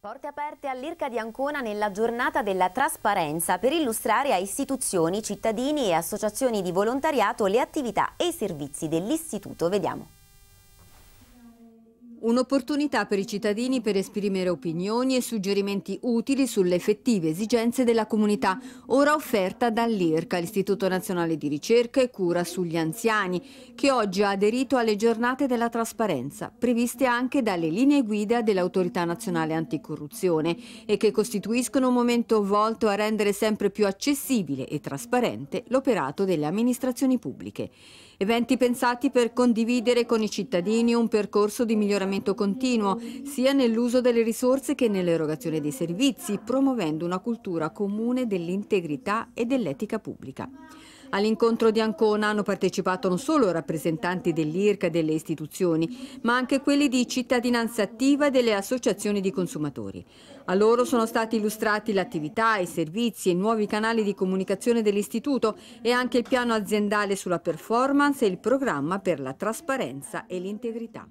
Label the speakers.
Speaker 1: Porte aperte all'Irca di Ancona nella giornata della trasparenza per illustrare a istituzioni, cittadini e associazioni di volontariato le attività e i servizi dell'istituto. Vediamo.
Speaker 2: Un'opportunità per i cittadini per esprimere opinioni e suggerimenti utili sulle effettive esigenze della comunità, ora offerta dall'IRCA, l'Istituto Nazionale di Ricerca e Cura sugli Anziani, che oggi ha aderito alle giornate della trasparenza, previste anche dalle linee guida dell'Autorità Nazionale Anticorruzione e che costituiscono un momento volto a rendere sempre più accessibile e trasparente l'operato delle amministrazioni pubbliche. Eventi pensati per condividere con i cittadini un percorso di miglioramento miglioramento continuo, sia nell'uso delle risorse che nell'erogazione dei servizi, promuovendo una cultura comune dell'integrità e dell'etica pubblica. All'incontro di Ancona hanno partecipato non solo rappresentanti dell'IRCA e delle istituzioni, ma anche quelli di cittadinanza attiva e delle associazioni di consumatori. A loro sono stati illustrati l'attività, i servizi e i nuovi canali di comunicazione dell'istituto e anche il piano aziendale sulla performance e il programma per la trasparenza e l'integrità.